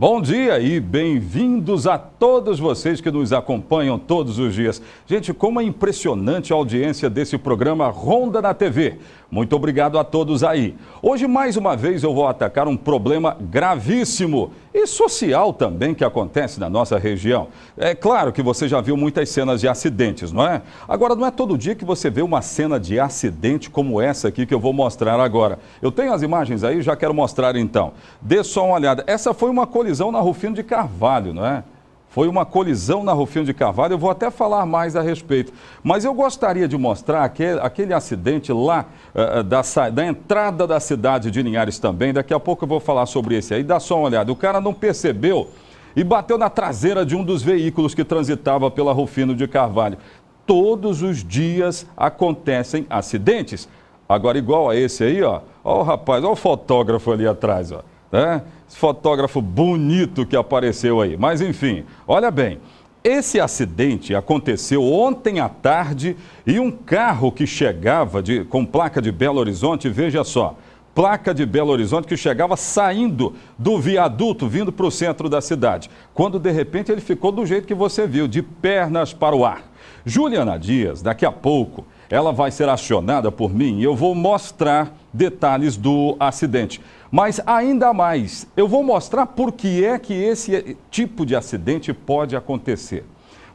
Bom dia e bem-vindos a todos vocês que nos acompanham todos os dias. Gente, como é impressionante a audiência desse programa Ronda na TV. Muito obrigado a todos aí. Hoje, mais uma vez, eu vou atacar um problema gravíssimo e social também que acontece na nossa região. É claro que você já viu muitas cenas de acidentes, não é? Agora, não é todo dia que você vê uma cena de acidente como essa aqui que eu vou mostrar agora. Eu tenho as imagens aí, já quero mostrar então. Dê só uma olhada. Essa foi uma colisão na Rufino de Carvalho, não é? Foi uma colisão na Rufino de Carvalho, eu vou até falar mais a respeito. Mas eu gostaria de mostrar aquele, aquele acidente lá uh, da, da, entrada da cidade de Linhares também. Daqui a pouco eu vou falar sobre esse aí. Dá só uma olhada. O cara não percebeu e bateu na traseira de um dos veículos que transitava pela Rufino de Carvalho. Todos os dias acontecem acidentes. Agora, igual a esse aí, ó. Ó o rapaz, ó o fotógrafo ali atrás, ó né? Esse fotógrafo bonito que apareceu aí. Mas enfim, olha bem. Esse acidente aconteceu ontem à tarde e um carro que chegava de, com placa de Belo Horizonte, veja só, placa de Belo Horizonte que chegava saindo do viaduto, vindo para o centro da cidade. Quando de repente ele ficou do jeito que você viu, de pernas para o ar. Juliana Dias, daqui a pouco, ela vai ser acionada por mim e eu vou mostrar detalhes do acidente. Mas ainda mais, eu vou mostrar por que é que esse tipo de acidente pode acontecer.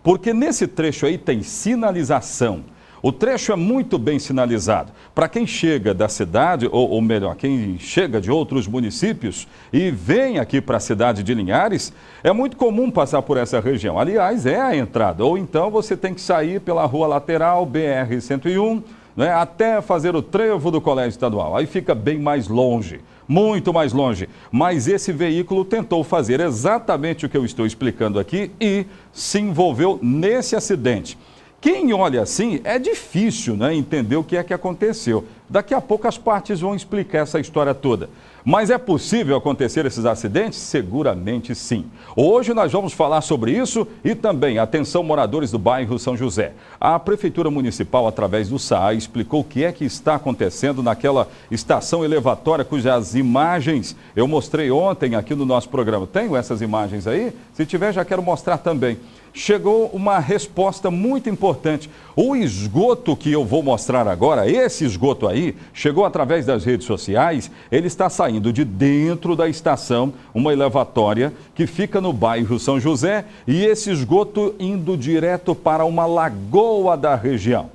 Porque nesse trecho aí tem sinalização. O trecho é muito bem sinalizado. Para quem chega da cidade, ou, ou, melhor, quem chega de outros municípios e vem aqui para a cidade de Linhares, é muito comum passar por essa região. Aliás, é a entrada. Ou então você tem que sair pela rua lateral BR-101 né, até fazer o trevo do colégio estadual. Aí fica bem mais longe, muito mais longe. Mas esse veículo tentou fazer exatamente o que eu estou explicando aqui e se envolveu nesse acidente. Quem olha assim, é difícil né, entender o que é que aconteceu. Daqui a pouco as partes vão explicar essa história toda. Mas é possível acontecer esses acidentes? Seguramente sim. Hoje nós vamos falar sobre isso e também, atenção moradores do bairro São José. A Prefeitura Municipal, através do SAAI, explicou o que é que está acontecendo naquela estação elevatória cujas imagens eu mostrei ontem aqui no nosso programa. Tenho essas imagens aí? Se tiver, já quero mostrar também chegou uma resposta muito importante. O esgoto que eu vou mostrar agora, esse esgoto aí, chegou através das redes sociais, ele está saindo de dentro da estação, uma elevatória que fica no bairro São José, e esse esgoto indo direto para uma lagoa da região.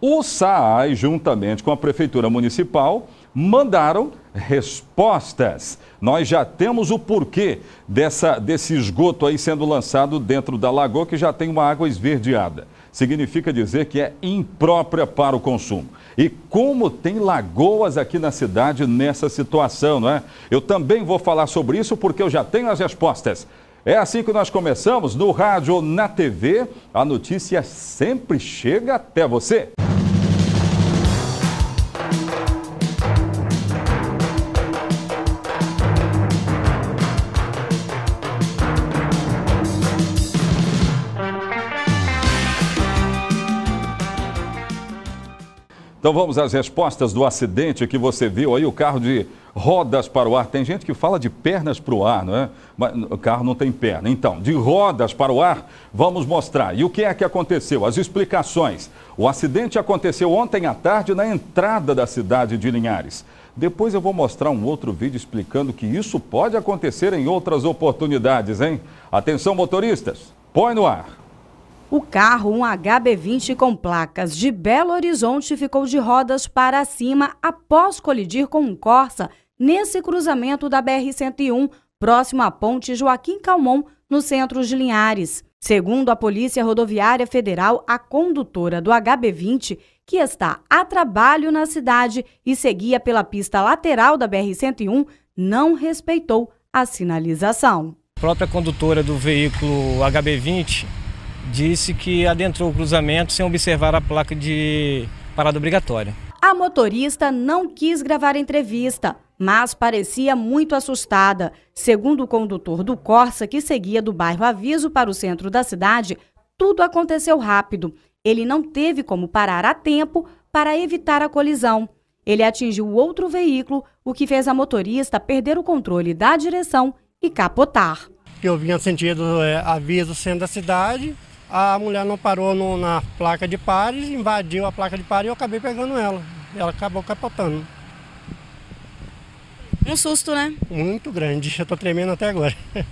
O SAAI, juntamente com a Prefeitura Municipal, mandaram respostas. Nós já temos o porquê dessa, desse esgoto aí sendo lançado dentro da lagoa, que já tem uma água esverdeada. Significa dizer que é imprópria para o consumo. E como tem lagoas aqui na cidade nessa situação, não é? Eu também vou falar sobre isso porque eu já tenho as respostas. É assim que nós começamos no rádio ou na TV. A notícia sempre chega até você. Então vamos às respostas do acidente que você viu aí, o carro de rodas para o ar. Tem gente que fala de pernas para o ar, não é? Mas o carro não tem perna. Então, de rodas para o ar, vamos mostrar. E o que é que aconteceu? As explicações. O acidente aconteceu ontem à tarde na entrada da cidade de Linhares. Depois eu vou mostrar um outro vídeo explicando que isso pode acontecer em outras oportunidades, hein? Atenção, motoristas, põe no ar. O carro, um HB20 com placas de Belo Horizonte, ficou de rodas para cima após colidir com um Corsa nesse cruzamento da BR-101, próximo à ponte Joaquim Calmon, no centro de Linhares. Segundo a Polícia Rodoviária Federal, a condutora do HB20, que está a trabalho na cidade e seguia pela pista lateral da BR-101, não respeitou a sinalização. A própria condutora do veículo HB20 disse que adentrou o cruzamento sem observar a placa de parada obrigatória. A motorista não quis gravar a entrevista, mas parecia muito assustada. Segundo o condutor do Corsa, que seguia do bairro Aviso para o centro da cidade, tudo aconteceu rápido. Ele não teve como parar a tempo para evitar a colisão. Ele atingiu outro veículo, o que fez a motorista perder o controle da direção e capotar. Eu vinha sentido é, aviso centro da cidade, a mulher não parou no, na placa de pares, invadiu a placa de pares e eu acabei pegando ela. Ela acabou capotando. Um susto, né? Muito grande. Eu estou tremendo até agora.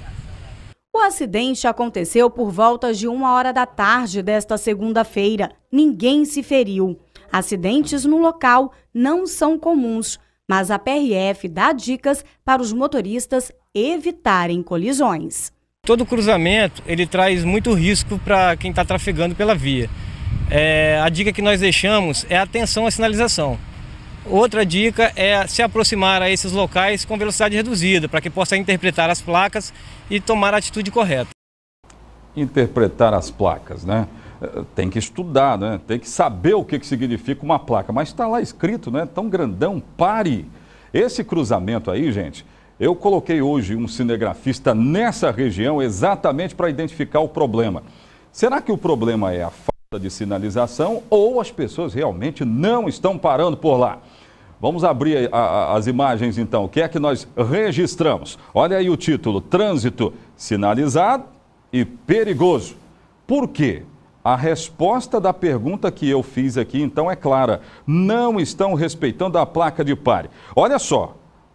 O acidente aconteceu por volta de uma hora da tarde desta segunda-feira. Ninguém se feriu. Acidentes no local não são comuns, mas a PRF dá dicas para os motoristas evitarem colisões. Todo cruzamento ele traz muito risco para quem está trafegando pela via. É, a dica que nós deixamos é atenção à sinalização. Outra dica é se aproximar a esses locais com velocidade reduzida, para que possa interpretar as placas e tomar a atitude correta. Interpretar as placas, né? É, tem que estudar, né? Tem que saber o que, que significa uma placa. Mas está lá escrito, né? Tão grandão, pare. Esse cruzamento aí, gente, eu coloquei hoje um cinegrafista nessa região exatamente para identificar o problema. Será que o problema é a falta de sinalização ou as pessoas realmente não estão parando por lá? Vamos abrir a, a, as imagens então. O que é que nós registramos? Olha aí o título: Trânsito sinalizado e perigoso. Por quê? A resposta da pergunta que eu fiz aqui então é clara: não estão respeitando a placa de pare. Olha só,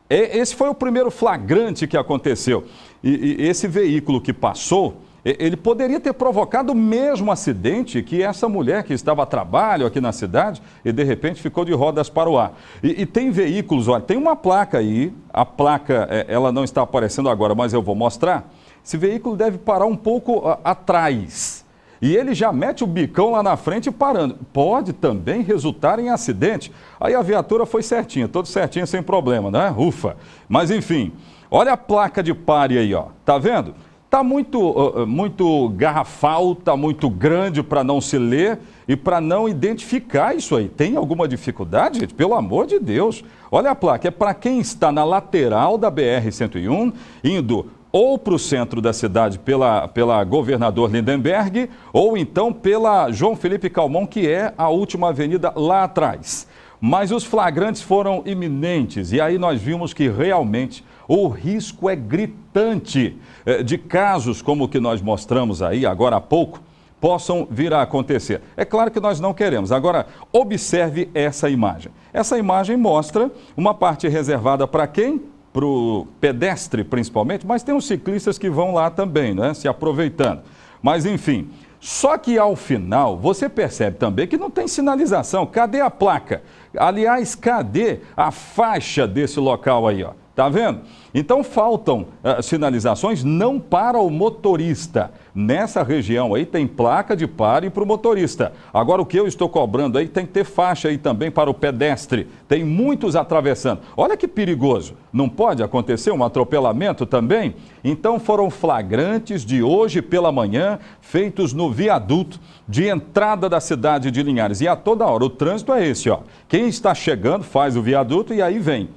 é, esse foi o primeiro flagrante que aconteceu. E, e esse veículo que passou, ele poderia ter provocado o mesmo acidente que essa mulher que estava a trabalho aqui na cidade e de repente ficou de rodas para o ar. E, e tem veículos, olha, tem uma placa aí, a placa é, ela não está aparecendo agora, mas eu vou mostrar. Esse veículo deve parar um pouco a, atrás e ele já mete o bicão lá na frente parando. Pode também resultar em acidente. Aí a viatura foi certinha, todo certinho, sem problema, né? Ufa. Mas enfim, olha a placa de pare aí, ó. Tá vendo? Tá muito, muito garrafal, tá muito grande para não se ler e para não identificar isso aí. Tem alguma dificuldade, gente? Pelo amor de Deus. Olha a placa, é para quem está na lateral da BR-101, indo ou para o centro da cidade pela, pela governador Lindenberg, ou então pela João Felipe Calmon, que é a última avenida lá atrás. Mas os flagrantes foram iminentes e aí nós vimos que realmente o risco é gritante eh, de casos como o que nós mostramos aí agora há pouco possam vir a acontecer. É claro que nós não queremos. Agora, observe essa imagem. Essa imagem mostra uma parte reservada para quem? para o pedestre principalmente, mas tem os ciclistas que vão lá também, né? Se aproveitando. Mas enfim, só que ao final você percebe também que não tem sinalização. Cadê a placa? Aliás, cadê a faixa desse local aí, ó? Tá vendo? Então faltam uh, sinalizações não para o motorista. Nessa região aí tem placa de pare para o motorista. Agora o que eu estou cobrando aí tem que ter faixa aí também para o pedestre. Tem muitos atravessando. Olha que perigoso. Não pode acontecer um atropelamento também? Então foram flagrantes de hoje pela manhã feitos no viaduto de entrada da cidade de Linhares. E a toda hora o trânsito é esse, ó. Quem está chegando faz o viaduto e aí vem.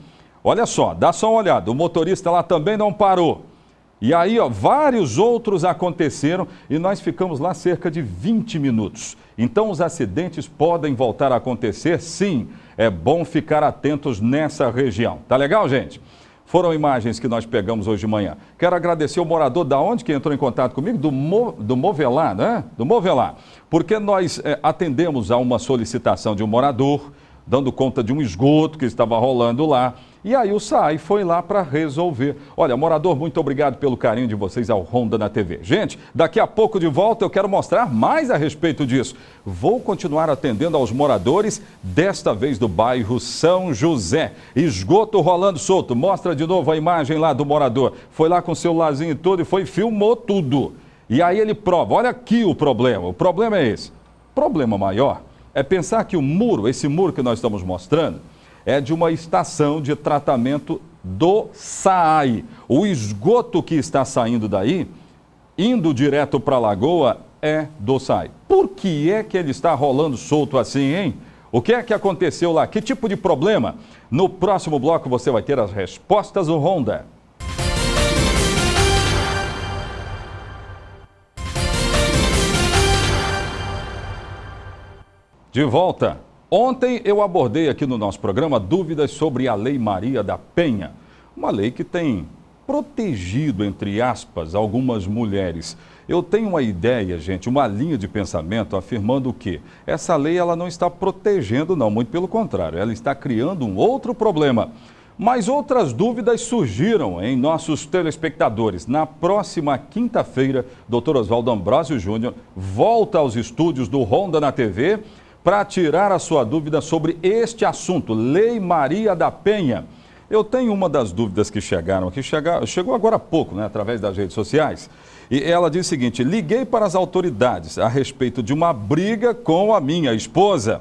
Olha só, dá só uma olhada. O motorista lá também não parou. E aí, ó, vários outros aconteceram e nós ficamos lá cerca de 20 minutos. Então, os acidentes podem voltar a acontecer, sim. É bom ficar atentos nessa região. Tá legal, gente? Foram imagens que nós pegamos hoje de manhã. Quero agradecer o morador da onde que entrou em contato comigo, do, Mo, do Movelar, né? Do Movelar. Porque nós é, atendemos a uma solicitação de um morador, dando conta de um esgoto que estava rolando lá. E aí o SAI foi lá para resolver. Olha, morador, muito obrigado pelo carinho de vocês ao Honda na TV. Gente, daqui a pouco de volta eu quero mostrar mais a respeito disso. Vou continuar atendendo aos moradores, desta vez do bairro São José. Esgoto rolando solto. Mostra de novo a imagem lá do morador. Foi lá com o celularzinho todo e foi filmou tudo. E aí ele prova, olha aqui o problema. O problema é esse. Problema maior é pensar que o muro, esse muro que nós estamos mostrando, é de uma estação de tratamento do SAAI. O esgoto que está saindo daí, indo direto para a lagoa, é do SAAI. Por que é que ele está rolando solto assim, hein? O que é que aconteceu lá? Que tipo de problema? No próximo bloco você vai ter as respostas do Honda. De volta. Ontem eu abordei aqui no nosso programa dúvidas sobre a Lei Maria da Penha, uma lei que tem protegido, entre aspas, algumas mulheres. Eu tenho uma ideia, gente, uma linha de pensamento afirmando que essa lei ela não está protegendo, não, muito pelo contrário, ela está criando um outro problema. Mas outras dúvidas surgiram em nossos telespectadores. Na próxima quinta-feira, Dr. Oswaldo Ambrosio Júnior volta aos estúdios do Ronda na TV para tirar a sua dúvida sobre este assunto, Lei Maria da Penha. Eu tenho uma das dúvidas que chegaram aqui, chegou agora há pouco, né, através das redes sociais. E ela diz o seguinte: liguei para as autoridades a respeito de uma briga com a minha esposa.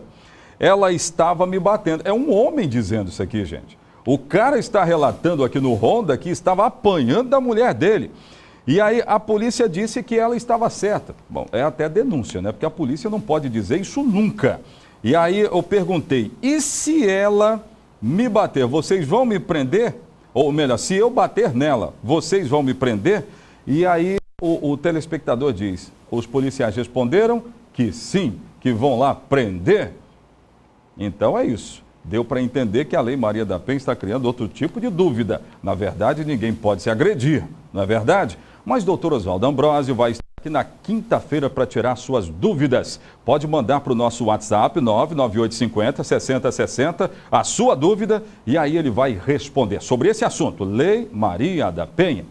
Ela estava me batendo. É um homem dizendo isso aqui, gente. O cara está relatando aqui no Honda que estava apanhando da mulher dele. E aí a polícia disse que ela estava certa. Bom, é até denúncia, né? Porque a polícia não pode dizer isso nunca. E aí eu perguntei: e se ela me bater, vocês vão me prender? Ou melhor, se eu bater nela, vocês vão me prender? E aí o, o telespectador diz: os policiais responderam que sim, que vão lá prender. Então é isso. Deu para entender que a Lei Maria da Penha está criando outro tipo de dúvida. Na verdade, ninguém pode se agredir, não é verdade? Mas doutor Oswaldo Ambrosio vai estar aqui na quinta-feira para tirar suas dúvidas. Pode mandar para o nosso WhatsApp 99850 6060 a sua dúvida e aí ele vai responder sobre esse assunto, Lei Maria da Penha.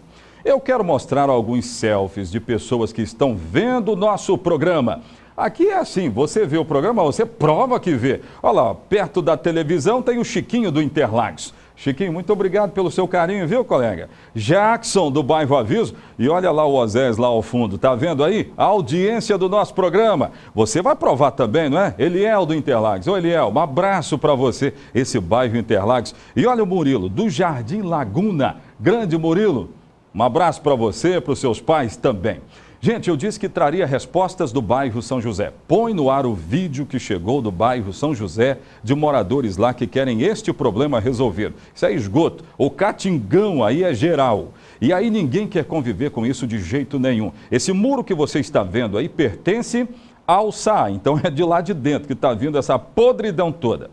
Eu quero mostrar alguns selfies de pessoas que estão vendo o nosso programa. Aqui é assim, você vê o programa, você prova que vê. Olha lá, perto da televisão tem o Chiquinho do Interlagos. Chiquinho, muito obrigado pelo seu carinho, viu, colega? Jackson, do bairro Aviso, e olha lá o Osés lá ao fundo, tá vendo aí? A audiência do nosso programa. Você vai provar também, não é? Eliel do Interlagos. Ô, Eliel, um abraço para você, esse bairro Interlagos. E olha o Murilo, do Jardim Laguna. Grande Murilo, um abraço para você, para os seus pais também. Gente, eu disse que traria respostas do bairro São José. Põe no ar o vídeo que chegou do bairro São José de moradores lá que querem este problema resolvido. Isso é esgoto. O catingão aí é geral. E aí ninguém quer conviver com isso de jeito nenhum. Esse muro que você está vendo aí pertence ao SAA. Então é de lá de dentro que está vindo essa podridão toda.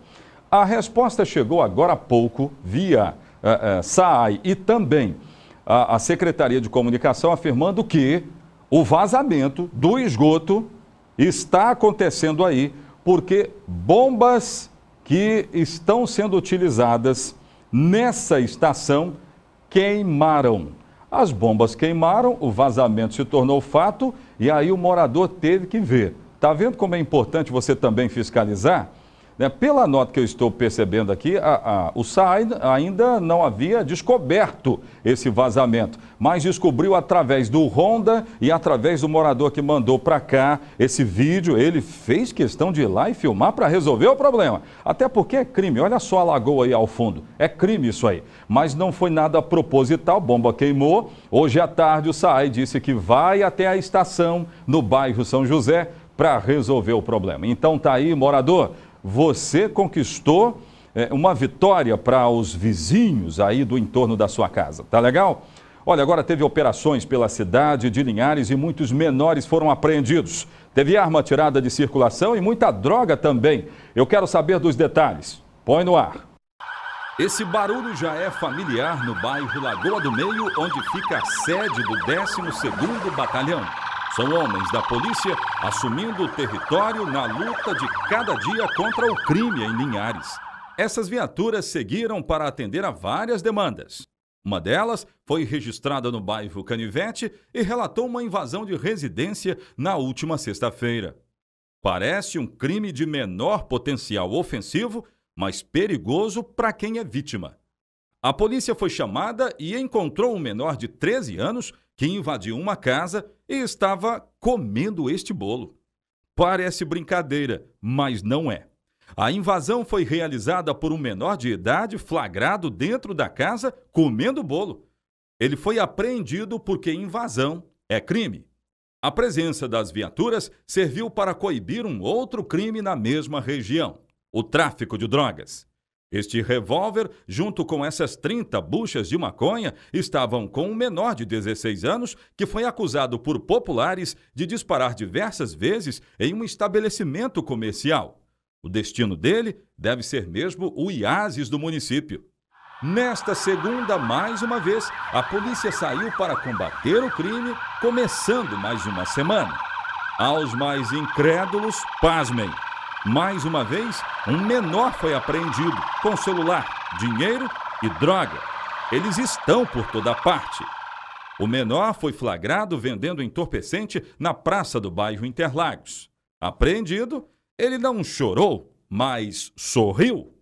A resposta chegou agora há pouco via uh, eh, uh eh, SAAI e também a, a Secretaria de Comunicação afirmando que o vazamento do esgoto está acontecendo aí porque bombas que estão sendo utilizadas nessa estação queimaram. As bombas queimaram, o vazamento se tornou fato e aí o morador teve que ver. Está vendo como é importante você também fiscalizar? Né? Pela nota que eu estou percebendo aqui, a, a, o SAI ainda não havia descoberto esse vazamento, mas descobriu através do Honda e através do morador que mandou para cá esse vídeo. Ele fez questão de ir lá e filmar para resolver o problema. Até porque é crime. Olha só a lagoa aí ao fundo. É crime isso aí. Mas não foi nada proposital. Bomba queimou. Hoje à tarde, o SAI disse que vai até a estação no bairro São José para resolver o problema. Então tá aí, morador você conquistou é, uma vitória para os vizinhos aí do entorno da sua casa. Tá legal? Olha, agora teve operações pela cidade de Linhares e muitos menores foram apreendidos. Teve arma tirada de circulação e muita droga também. Eu quero saber dos detalhes. Põe no ar. Esse barulho já é familiar no bairro Lagoa do Meio, onde fica a sede do 12º Batalhão. São homens da polícia assumindo o território na luta de cada dia contra o crime em Linhares. Essas viaturas seguiram para atender a várias demandas. Uma delas foi registrada no bairro Canivete e relatou uma invasão de residência na última sexta-feira. Parece um crime de menor potencial ofensivo, mas perigoso para quem é vítima. A polícia foi chamada e encontrou um menor de 13 anos que invadiu uma casa e estava comendo este bolo. Parece brincadeira, mas não é. A invasão foi realizada por um menor de idade flagrado dentro da casa comendo bolo. Ele foi apreendido porque invasão é crime. A presença das viaturas serviu para coibir um outro crime na mesma região: o tráfico de drogas. Este revólver, junto com essas 30 buchas de maconha, estavam com um menor de 16 anos que foi acusado por populares de disparar diversas vezes em um estabelecimento comercial. O destino dele deve ser mesmo o IASIS do município. Nesta segunda, mais uma vez, a polícia saiu para combater o crime, começando mais uma semana. Aos mais incrédulos, pasmem. Mais uma vez, um menor foi apreendido com celular, dinheiro e droga. Eles estão por toda parte. O menor foi flagrado vendendo entorpecente na praça do bairro Interlagos. Apreendido, ele não chorou, mas sorriu.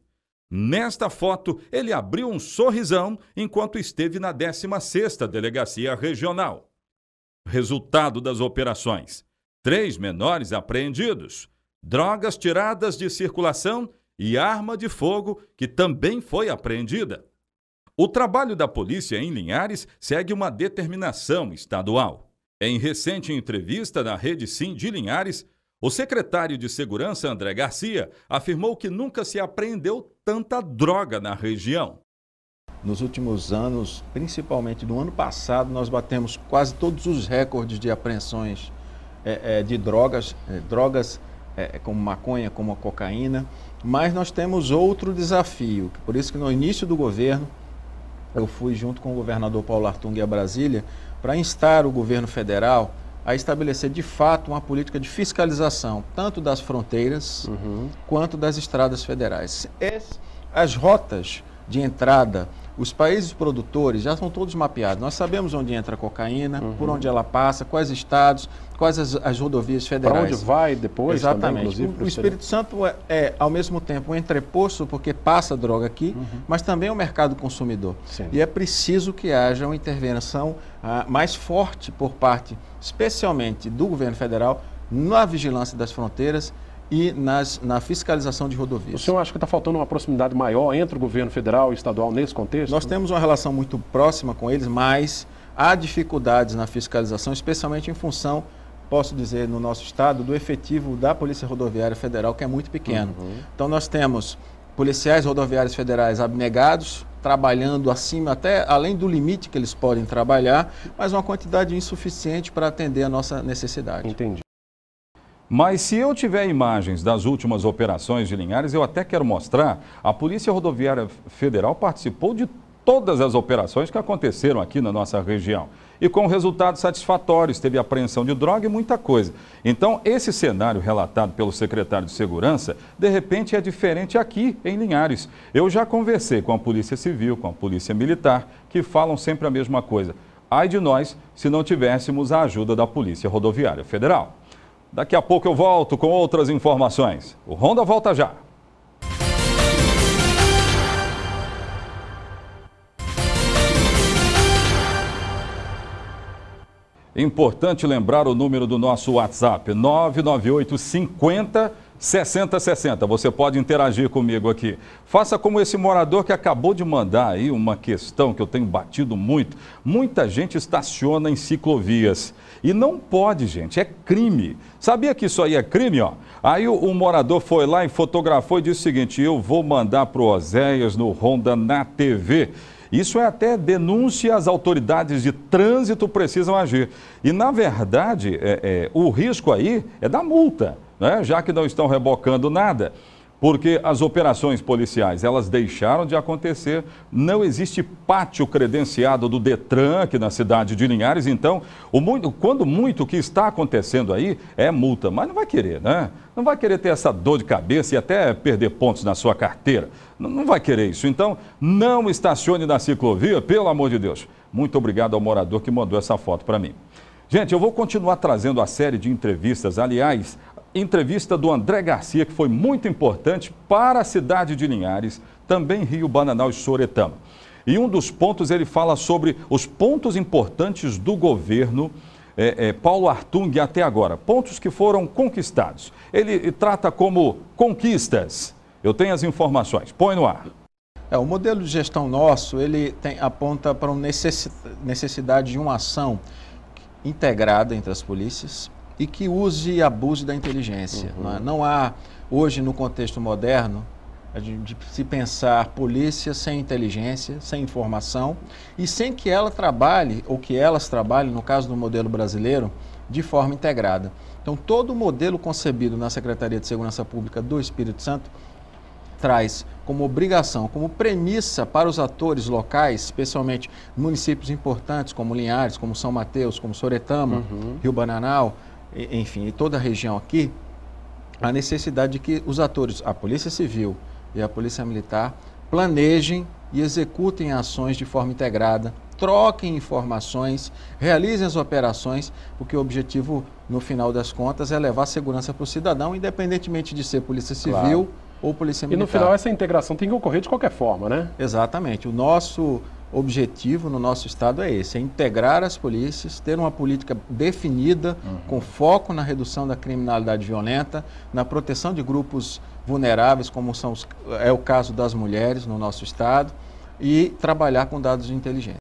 Nesta foto, ele abriu um sorrisão enquanto esteve na 16ª Delegacia Regional. Resultado das operações: três menores apreendidos, drogas tiradas de circulação e arma de fogo, que também foi apreendida. O trabalho da polícia em Linhares segue uma determinação estadual. Em recente entrevista na Rede Sim de Linhares, o secretário de Segurança, André Garcia, afirmou que nunca se apreendeu tanta droga na região. Nos últimos anos, principalmente no ano passado, nós batemos quase todos os recordes de apreensões eh, eh, de drogas, eh, drogas é, é, como maconha, como a cocaína. Mas nós temos outro desafio, por isso que no início do governo eu fui junto com o governador Paulo Artung a Brasília para instar o governo federal a estabelecer de fato uma política de fiscalização, tanto das fronteiras uhum. quanto das estradas federais. As rotas de entrada os países produtores já são todos mapeados. Nós sabemos onde entra a cocaína, uhum. por onde ela passa, quais estados, quais as, as rodovias federais. Para onde vai depois? Exatamente. Também, o, o Espírito Santo é, é, ao mesmo tempo, um entreposto, porque passa droga aqui, uhum. mas também o é um mercado consumidor. Sim. E é preciso que haja uma intervenção ah, mais forte por parte, especialmente do governo federal, na vigilância das fronteiras e nas, na fiscalização de rodovias. O senhor acha que está faltando uma proximidade maior entre o governo federal e estadual nesse contexto? Nós temos uma relação muito próxima com eles, mas há dificuldades na fiscalização, especialmente em função, posso dizer, no nosso estado, do efetivo da Polícia Rodoviária Federal, que é muito pequeno. Uhum. Então nós temos policiais rodoviários federais abnegados, trabalhando acima, até além do limite que eles podem trabalhar, mas uma quantidade insuficiente para atender a nossa necessidade. Entendi. Mas se eu tiver imagens das últimas operações de Linhares, eu até quero mostrar. A Polícia Rodoviária Federal participou de todas as operações que aconteceram aqui na nossa região. E com resultados satisfatórios, teve apreensão de droga e muita coisa. Então, esse cenário relatado pelo secretário de Segurança, de repente é diferente aqui em Linhares. Eu já conversei com a Polícia Civil, com a Polícia Militar, que falam sempre a mesma coisa. Ai de nós se não tivéssemos a ajuda da Polícia Rodoviária Federal. Daqui a pouco eu volto com outras informações. O Honda volta já. Importante lembrar o número do nosso WhatsApp, 998 50 6060. Você pode interagir comigo aqui. Faça como esse morador que acabou de mandar aí uma questão que eu tenho batido muito. Muita gente estaciona em ciclovias e não pode, gente, é crime. Sabia que isso aí é crime, ó? Aí o, o morador foi lá e fotografou e disse o seguinte: "Eu vou mandar para o Oséias no Honda na TV". Isso é até denúncia, as autoridades de trânsito precisam agir. E, na verdade, é, é, o risco aí é da multa né? já que não estão rebocando nada, porque as operações policiais elas deixaram de acontecer, não existe pátio credenciado do Detran aqui na cidade de Linhares, então, muito, quando muito o que está acontecendo aí é multa, mas não vai querer, né? Não vai querer ter essa dor de cabeça e até perder pontos na sua carteira. Não, não vai querer isso. Então, não estacione na ciclovia, pelo amor de Deus. Muito obrigado ao morador que mandou essa foto para mim. Gente, eu vou continuar trazendo a série de entrevistas. Aliás, entrevista do André Garcia, que foi muito importante para a cidade de Linhares, também Rio, Bananal e Soretama. E um dos pontos, ele fala sobre os pontos importantes do governo é, é, Paulo Artung até agora, pontos que foram conquistados. Ele trata como conquistas. Eu tenho as informações. Põe no ar. É, o modelo de gestão nosso, ele tem, aponta para uma necessidade de uma ação integrada entre as polícias, e que use e abuse da inteligência. Uhum. Não, é? não, há, hoje, no contexto moderno, de, de, se pensar polícia sem inteligência, sem informação e sem que ela trabalhe, ou que elas trabalhem, no caso do modelo brasileiro, de forma integrada. Então, todo o modelo concebido na Secretaria de Segurança Pública do Espírito Santo traz como obrigação, como premissa para os atores locais, especialmente municípios importantes como Linhares, como São Mateus, como Soretama, uhum. Rio Bananal, enfim, em toda a região aqui, a necessidade de que os atores, a Polícia Civil e a Polícia Militar, planejem e executem ações de forma integrada, troquem informações, realizem as operações, porque o objetivo, no final das contas, é levar segurança para o cidadão, independentemente de ser Polícia Civil claro. ou Polícia Militar. E no final, essa integração tem que ocorrer de qualquer forma, né? Exatamente. O nosso objetivo no nosso Estado é esse: é integrar as polícias, ter uma política definida, uhum. com foco na redução da criminalidade violenta, na proteção de grupos vulneráveis, como são os, é o caso das mulheres no nosso Estado, e trabalhar com dados inteligentes.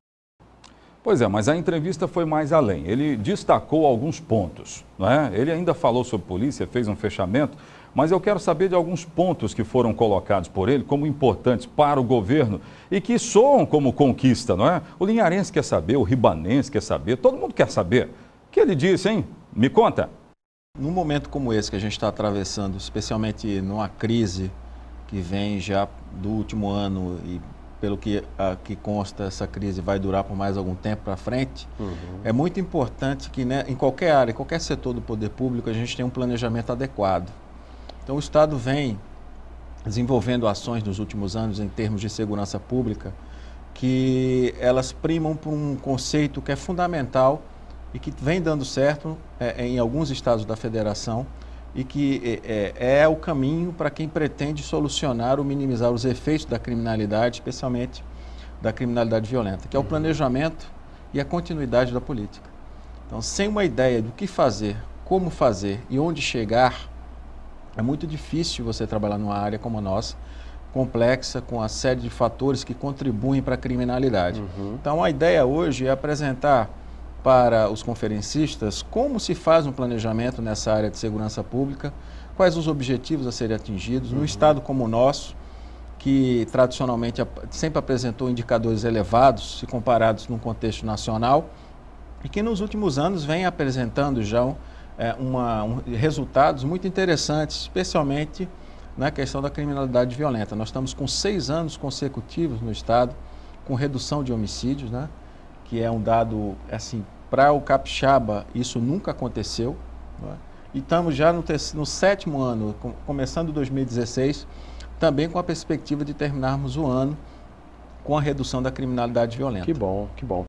Pois é, mas a entrevista foi mais além. Ele destacou alguns pontos. Não é? Ele ainda falou sobre polícia, fez um fechamento mas eu quero saber de alguns pontos que foram colocados por ele como importantes para o governo e que soam como conquista, não é? O linharense quer saber, o ribanense quer saber, todo mundo quer saber. O que ele disse, hein? Me conta. Num momento como esse que a gente está atravessando, especialmente numa crise que vem já do último ano e pelo que, a, que consta, essa crise vai durar por mais algum tempo para frente, uhum. é muito importante que né, em qualquer área, em qualquer setor do poder público, a gente tenha um planejamento adequado. Então, o Estado vem desenvolvendo ações nos últimos anos em termos de segurança pública que elas primam por um conceito que é fundamental e que vem dando certo é, é em alguns estados da federação e que é, é, é o caminho para quem pretende solucionar ou minimizar os efeitos da criminalidade, especialmente da criminalidade violenta, que é o planejamento e a continuidade da política. Então, sem uma ideia do que fazer, como fazer e onde chegar, é muito difícil você trabalhar numa área como a nossa, complexa, com a série de fatores que contribuem para a criminalidade. Uhum. Então, a ideia hoje é apresentar para os conferencistas como se faz um planejamento nessa área de segurança pública, quais os objetivos a serem atingidos, uhum. num Estado como o nosso, que tradicionalmente sempre apresentou indicadores elevados, se comparados num contexto nacional, e que nos últimos anos vem apresentando já um é, uma, um, resultados muito interessantes, especialmente na questão da criminalidade violenta. Nós estamos com seis anos consecutivos no Estado com redução de homicídios, né? que é um dado, assim, para o Capixaba isso nunca aconteceu. Né? E estamos já no, no sétimo ano, com, começando 2016, também com a perspectiva de terminarmos o ano com a redução da criminalidade violenta. Que bom, que bom.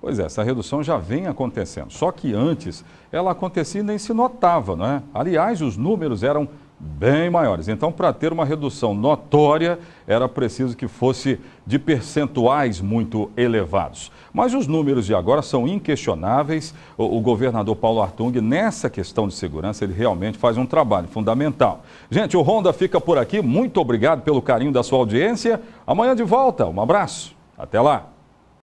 Pois é, essa redução já vem acontecendo. Só que antes ela acontecia e nem se notava, não é? Aliás, os números eram bem maiores. Então, para ter uma redução notória, era preciso que fosse de percentuais muito elevados. Mas os números de agora são inquestionáveis. O, o, governador Paulo Artung, nessa questão de segurança, ele realmente faz um trabalho fundamental. Gente, o Ronda fica por aqui. Muito obrigado pelo carinho da sua audiência. Amanhã de volta. Um abraço. Até lá.